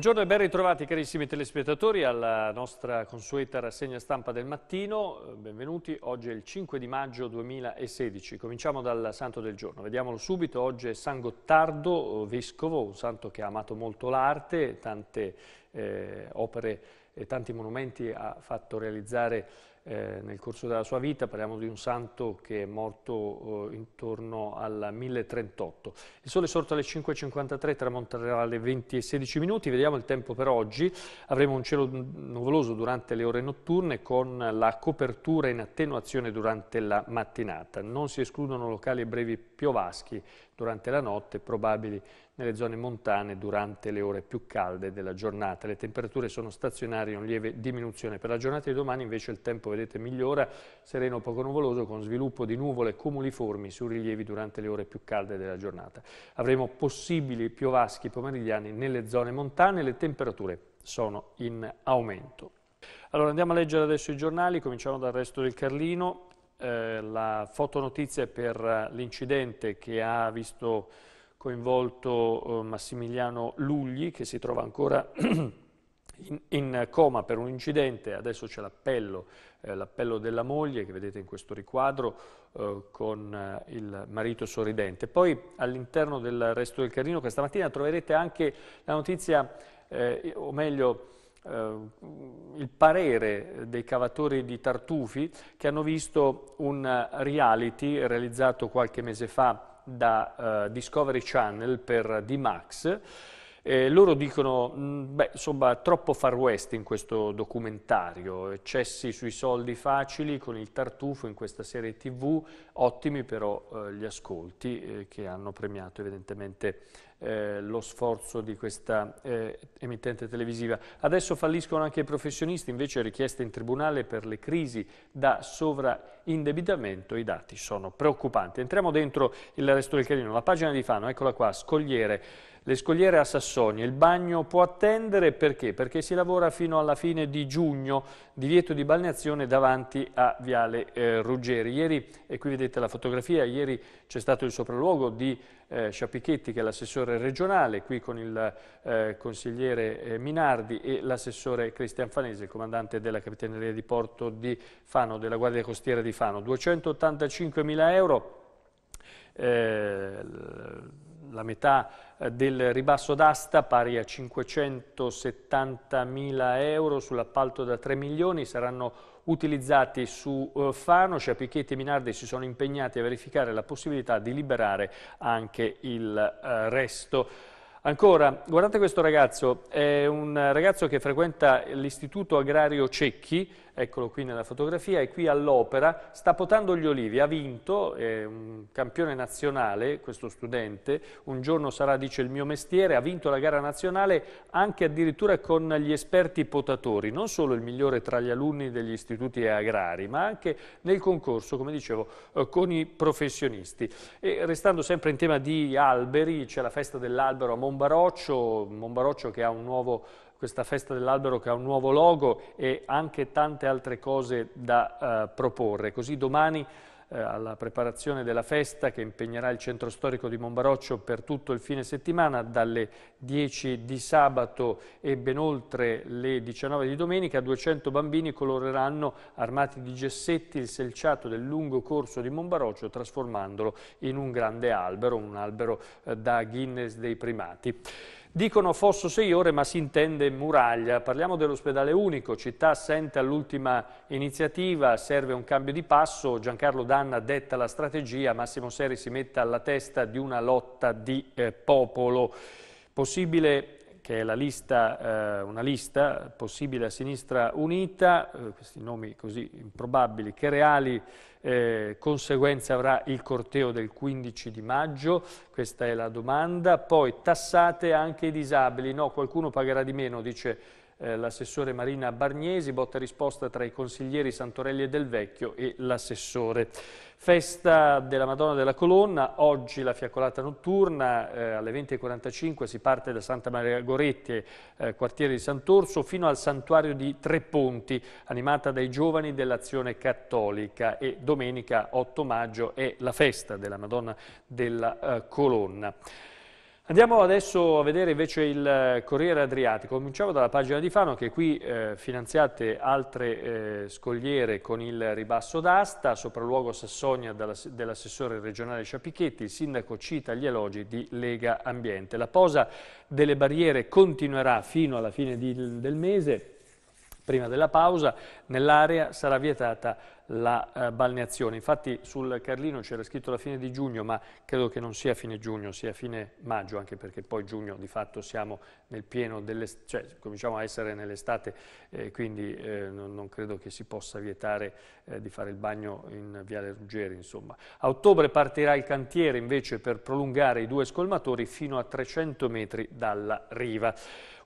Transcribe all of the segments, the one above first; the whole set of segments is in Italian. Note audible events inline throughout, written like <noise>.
Buongiorno e ben ritrovati carissimi telespettatori alla nostra consueta rassegna stampa del mattino. Benvenuti, oggi è il 5 di maggio 2016. Cominciamo dal santo del giorno, vediamolo subito. Oggi è San Gottardo, eh, vescovo, un santo che ha amato molto l'arte, tante eh, opere e tanti monumenti ha fatto realizzare eh, nel corso della sua vita, parliamo di un santo che è morto eh, intorno al 1038. Il sole è sorto alle 5.53, tramonterà alle 20.16 minuti, vediamo il tempo per oggi, avremo un cielo nuvoloso durante le ore notturne con la copertura in attenuazione durante la mattinata, non si escludono locali e brevi piovaschi durante la notte, probabili nelle zone montane durante le ore più calde della giornata. Le temperature sono stazionarie in lieve diminuzione. Per la giornata di domani invece il tempo, vedete, migliora, sereno poco nuvoloso con sviluppo di nuvole cumuliformi su rilievi durante le ore più calde della giornata. Avremo possibili piovaschi pomeridiani nelle zone montane, le temperature sono in aumento. Allora andiamo a leggere adesso i giornali, cominciamo dal resto del Carlino. Eh, la fotonotizia per l'incidente che ha visto coinvolto eh, Massimiliano Lugli che si trova ancora <clears throat> in, coma per un incidente, adesso c'è l'appello, eh, della moglie che vedete in questo riquadro eh, con eh, il marito sorridente. Poi all'interno del resto del Carlino questa mattina troverete anche la notizia, o meglio, il parere dei cavatori di Tartufi che hanno visto un reality realizzato qualche mese fa da uh, Discovery Channel per D-Max eh, loro dicono, mh, mm, beh, insomma, troppo far west in questo documentario, eccessi sui soldi facili con il tartufo in questa serie tv, ottimi però eh, gli ascolti eh, che hanno premiato evidentemente eh, lo sforzo di questa eh, emittente televisiva. Adesso falliscono anche i professionisti, invece richieste in tribunale per le crisi da sovraindebitamento, i dati sono preoccupanti. Entriamo dentro il resto del carino, la pagina di Fano, eccola qua, Scogliere. Le scogliere a Sassonia. il bagno può attendere perché? Perché si lavora fino alla fine di giugno, divieto di balneazione davanti a Viale eh, Ruggeri. Ieri, e qui vedete la fotografia, ieri c'è stato il sopralluogo di eh, Sciapichetti che è l'assessore regionale, qui con il eh, consigliere eh, Minardi e l'assessore Cristian Fanese, il comandante della Capitaneria di Porto di Fano, della Guardia Costiera di Fano. 285 mila euro. Eh, la metà eh, del ribasso d'asta pari a 570 mila euro sull'appalto da 3 milioni saranno utilizzati su eh, Fano, Sciapichetti e Minardi si sono impegnati a verificare la possibilità di liberare anche il eh, resto. Ancora, guardate questo ragazzo, è un ragazzo che frequenta l'istituto agrario Cecchi, eccolo qui nella fotografia, è qui all'opera, sta potando gli olivi, ha vinto, è un campione nazionale questo studente, un giorno sarà, dice, il mio mestiere, ha vinto la gara nazionale anche addirittura con gli esperti potatori, non solo il migliore tra gli alunni degli istituti agrari, ma anche nel concorso, come dicevo, eh, con i professionisti. E restando sempre in tema di alberi, c'è la festa dell'albero a Monbaroccio, Monbaroccio che ha un nuovo questa festa dell'albero che ha un nuovo logo e anche tante altre cose da eh, proporre. Così domani eh, alla preparazione della festa che impegnerà il centro storico di Monbaroccio per tutto il fine settimana, dalle 10 di sabato e ben oltre le 19 di domenica, 200 bambini coloreranno armati di gessetti il selciato del lungo corso di Monbaroccio trasformandolo in un grande albero, un albero eh, da Guinness dei primati. Dicono Fosso 6 ore ma si intende muraglia. Parliamo dell'ospedale unico, città assente all'ultima iniziativa, serve un cambio di passo, Giancarlo Danna detta la strategia, Massimo Seri si mette alla testa di una lotta di eh, popolo. Possibile che è lista, eh, una lista possibile a sinistra unita, eh, questi nomi così improbabili che reali eh, conseguenze avrà il corteo del 15 di maggio, questa è la domanda, poi tassate anche i disabili, no qualcuno pagherà di meno, dice eh, l'assessore Marina Barniesi, botta risposta tra i consiglieri Santorelli e Del Vecchio e l'assessore. Festa della Madonna della Colonna, oggi la fiaccolata notturna, eh, alle 20.45 si parte da Santa Maria Goretti, eh, quartiere di Sant'Orso, fino al santuario di Tre Ponti, animata dai giovani dell'azione cattolica e domenica 8 maggio è la festa della Madonna della eh, Colonna. Andiamo adesso a vedere invece il eh, Corriere Adriatico. Cominciamo dalla pagina di Fano che qui eh, finanziate altre eh, scogliere con il ribasso d'asta, sopralluogo Sassonia dell'assessore regionale Sciapichetti, il sindaco cita gli elogi di Lega Ambiente. La posa delle barriere continuerà fino alla fine di, del mese, prima della pausa, nell'area sarà vietata la eh, balneazione. Infatti sul Carlino c'era scritto la fine di giugno, ma credo che non sia fine giugno, sia fine maggio, anche perché poi giugno di fatto siamo nel pieno dell'estate, cioè cominciamo a essere nell'estate, eh, quindi eh, non, non, credo che si possa vietare eh, di fare il bagno in Viale Ruggeri, insomma. A ottobre partirà il cantiere invece per prolungare i due scolmatori fino a 300 metri dalla riva.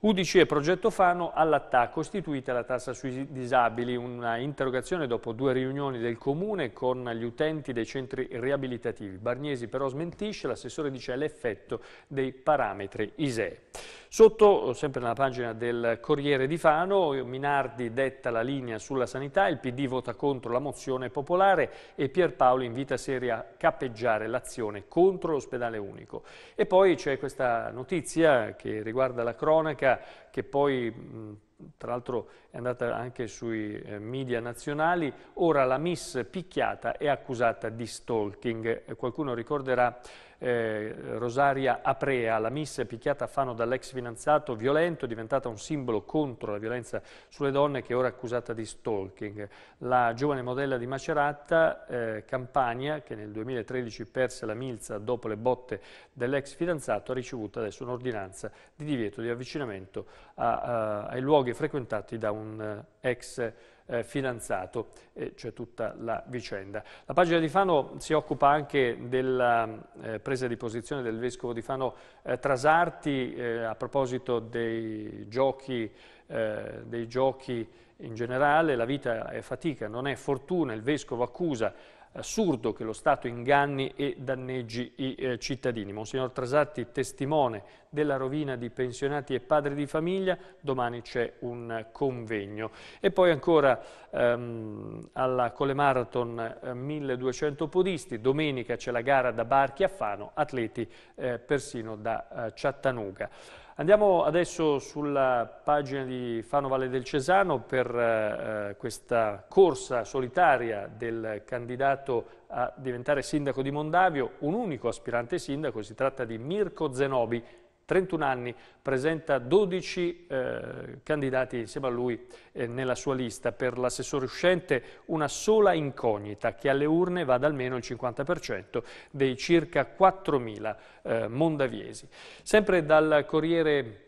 UDC e Progetto Fano all'attacco, costituita la tassa sui disabili, una interrogazione dopo due riunioni riunioni del comune con gli utenti dei centri riabilitativi. Barniesi però smentisce, l'assessore dice l'effetto dei parametri ISEE. Sotto, sempre nella pagina del Corriere di Fano, Minardi detta la linea sulla sanità, il PD vota contro la mozione popolare e Pierpaolo invita Seri a cappeggiare l'azione contro l'ospedale unico. E poi c'è questa notizia che riguarda la cronaca che poi... Mh, tra l'altro è andata anche sui eh, media nazionali, ora la Miss picchiata e accusata di stalking. Qualcuno ricorderà eh, Rosaria Aprea, la miss picchiata a Fano dall'ex fidanzato violento, diventata un simbolo contro la violenza sulle donne che è ora accusata di stalking. La giovane modella di Macerata, eh, Campania, che nel 2013 perse la milza dopo le botte dell'ex fidanzato, ha ricevuto adesso un'ordinanza di divieto di avvicinamento a, a, eh, ai luoghi frequentati da un eh, ex fidanzato eh, fidanzato, eh, c'è tutta la vicenda. La pagina di Fano si occupa anche della eh, presa di posizione del vescovo di Fano eh, Trasarti eh, a proposito dei giochi, eh, dei giochi in generale, la vita è fatica, non è fortuna, il vescovo accusa assurdo che lo Stato inganni e danneggi i eh, cittadini. Monsignor Trasatti, testimone della rovina di pensionati e padri di famiglia, domani c'è un convegno. E poi ancora ehm, alla Colemarathon eh, 1200 podisti, domenica c'è la gara da Barchi a Fano, atleti eh, persino da eh, Chattanooga. Andiamo adesso sulla pagina di Fano Valle del Cesano per eh, eh, questa corsa solitaria del candidato a diventare sindaco di Mondavio, un unico aspirante sindaco, si tratta di Mirko Zenobi, 31 anni, presenta 12 eh, candidati insieme a lui eh, nella sua lista. Per l'assessore uscente una sola incognita, che alle urne vada almeno il 50% dei circa 4.000 eh, mondaviesi. Sempre dal Corriere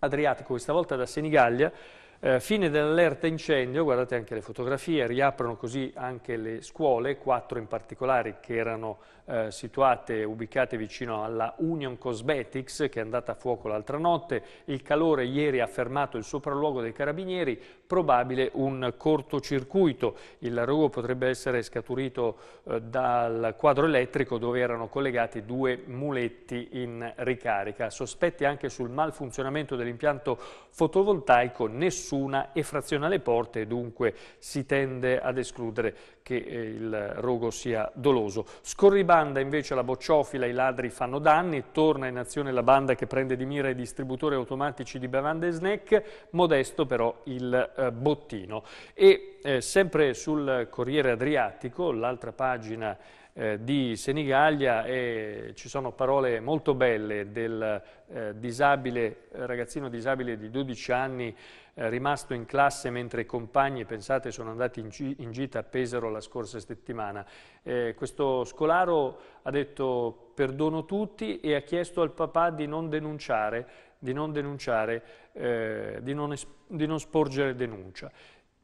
Adriatico, questa volta da Senigallia, eh, fine dell'allerta incendio, guardate anche le fotografie, riaprono così anche le scuole, quattro in particolare che erano eh, situate, ubicate vicino alla Union Cosmetics che è andata a fuoco l'altra notte. Il calore ieri ha fermato il sopralluogo dei carabinieri, probabile un cortocircuito. Il rogo potrebbe essere scaturito eh, dal quadro elettrico dove erano collegati due muletti in ricarica. Sospetti anche sul malfunzionamento dell'impianto fotovoltaico, nessuna effrazione alle porte, dunque si tende ad escludere che eh, il rogo sia doloso. Scorribanda invece la bocciofila, i ladri fanno danni, torna in azione la banda che prende di mira i distributori automatici di bevande e snack, modesto però il eh, bottino. E eh, sempre sul Corriere Adriatico, l'altra pagina eh, di Senigallia, eh, ci sono parole molto belle del eh, disabile, ragazzino disabile di 12 anni eh, rimasto in classe mentre i compagni, pensate, sono andati in, in gita a Pesaro la scorsa settimana. Eh, questo scolaro ha detto perdono tutti e ha chiesto al papà di non denunciare, di non, denunciare, eh, di non, di non sporgere denuncia.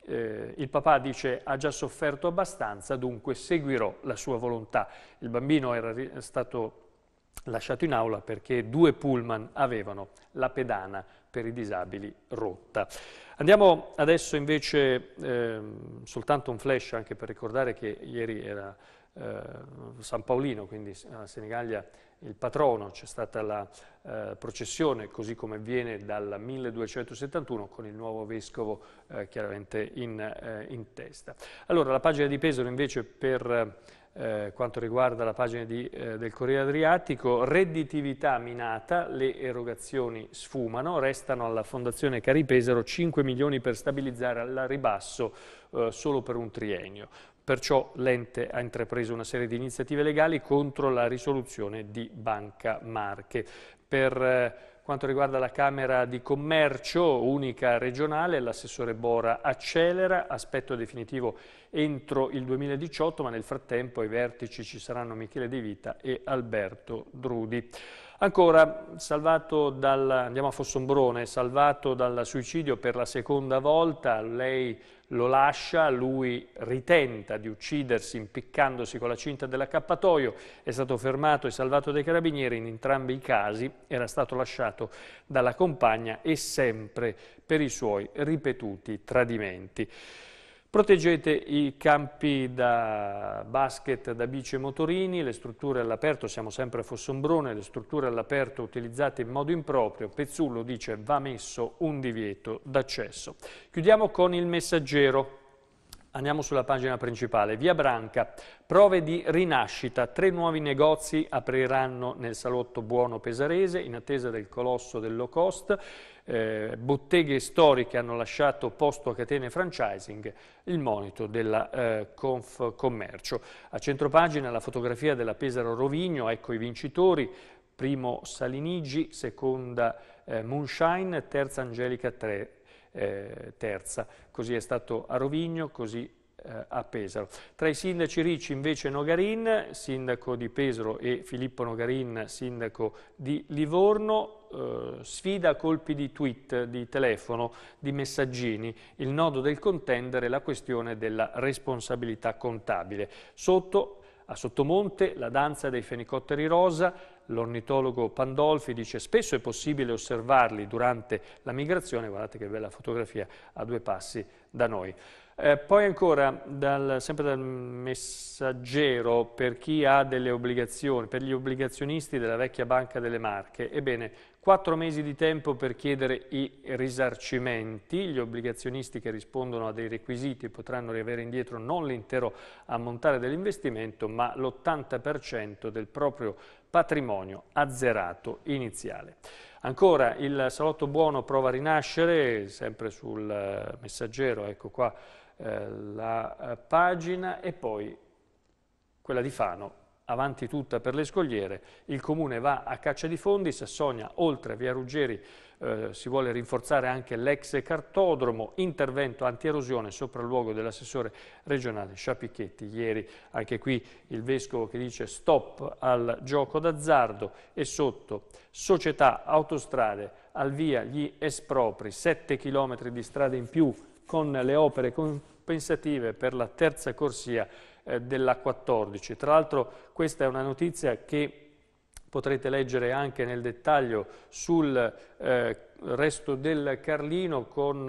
Eh, il papà dice ha già sofferto abbastanza, dunque seguirò la sua volontà. Il bambino era stato lasciato in aula perché due pullman avevano la pedana per i disabili rotta. Andiamo adesso invece eh, soltanto un flash anche per ricordare che ieri era eh, San Paolino, quindi a Senigallia il patrono, c'è stata la eh, processione così come avviene dal 1271 con il nuovo vescovo eh, chiaramente in, eh, in, testa. Allora la pagina di Pesaro invece per eh, quanto riguarda la pagina di, eh, del Corriere Adriatico, redditività minata, le erogazioni sfumano, restano alla Fondazione Caripesero 5 milioni per stabilizzare al ribasso eh, solo per un triennio. Perciò l'ente ha intrapreso una serie di iniziative legali contro la risoluzione di Banca Marche. Per eh, quanto riguarda la Camera di Commercio, unica regionale, l'assessore Bora accelera, aspetto definitivo entro il 2018, ma nel frattempo ai vertici ci saranno Michele De Vita e Alberto Drudi. Ancora, dal, andiamo a Fossombrone, salvato dal suicidio per la seconda volta, lei lo lascia, lui ritenta di uccidersi impiccandosi con la cinta dell'accappatoio, è stato fermato e salvato dai carabinieri, in entrambi i casi era stato lasciato dalla compagna e sempre per i suoi ripetuti tradimenti. Proteggete i campi da basket, da bici e motorini, le strutture all'aperto, siamo sempre a Fossombrone, le strutture all'aperto utilizzate in modo improprio, Pezzullo dice va messo un divieto d'accesso. Chiudiamo con il messaggero. Andiamo sulla pagina principale. Via Branca, prove di rinascita. Tre nuovi negozi apriranno nel salotto Buono Pesarese in attesa del colosso del low Cost. Eh, botteghe storiche hanno lasciato posto a catene franchising, il monito della eh, Confcommercio. A centropagina la fotografia della Pesaro Rovigno, ecco i vincitori, primo Salinigi, seconda eh, Moonshine, terza Angelica 3 eh, terza. Così è stato a Rovigno, così eh, a Pesaro. Tra i sindaci ricci invece Nogarin, sindaco di Pesaro, e Filippo Nogarin, sindaco di Livorno, eh, sfida a colpi di tweet, di telefono, di messaggini, il nodo del contendere la questione della responsabilità contabile. Sotto, a Sottomonte, la danza dei fenicotteri rosa, l'ornitologo Pandolfi dice spesso è possibile osservarli durante la migrazione, guardate che bella fotografia a due passi da noi. Eh, poi ancora, dal, sempre dal messaggero, per chi ha delle obbligazioni, per gli obbligazionisti della vecchia Banca delle Marche, ebbene quattro mesi di tempo per chiedere i risarcimenti, gli obbligazionisti che rispondono a dei requisiti potranno riavere indietro non l'intero ammontare dell'investimento ma l'80% del proprio patrimonio azzerato iniziale. Ancora il salotto buono prova a rinascere, sempre sul eh, messaggero, ecco qua eh, la eh, pagina, e poi quella di Fano, avanti tutta per le scogliere, il Comune va a caccia di fondi, Sassonia oltre a Via Ruggeri eh, si vuole rinforzare anche l'ex cartodromo, intervento antierosione luogo dell'assessore regionale Sciapicchetti. Ieri anche qui il Vescovo che dice stop al gioco d'azzardo e sotto società autostrade al via gli espropri, 7 km di strada in più con le opere compensative per la terza corsia eh, della 14. Tra l'altro questa è una notizia che potrete leggere anche nel dettaglio sul eh, resto del Carlino con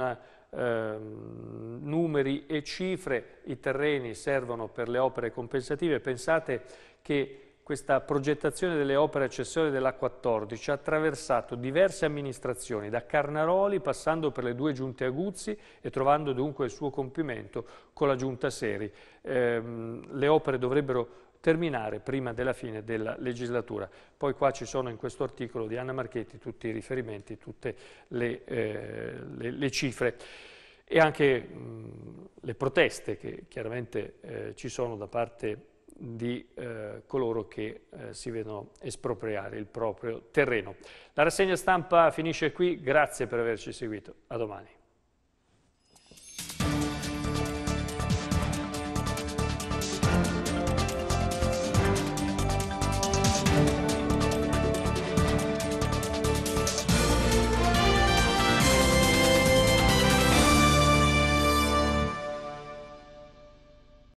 eh, numeri e cifre, i terreni servono per le opere compensative, pensate che questa progettazione delle opere accessorie della 14 ha attraversato diverse amministrazioni, da Carnaroli passando per le due giunte Aguzzi e trovando dunque il suo compimento con la giunta Seri. Eh, le opere dovrebbero terminare prima della fine della legislatura. Poi qua ci sono in questo articolo di Anna Marchetti tutti i riferimenti, tutte le, eh, le, le cifre e anche mh, le proteste che chiaramente eh, ci sono da parte di eh, coloro che eh, si vedono espropriare il proprio terreno. La rassegna stampa finisce qui, grazie per averci seguito, a domani.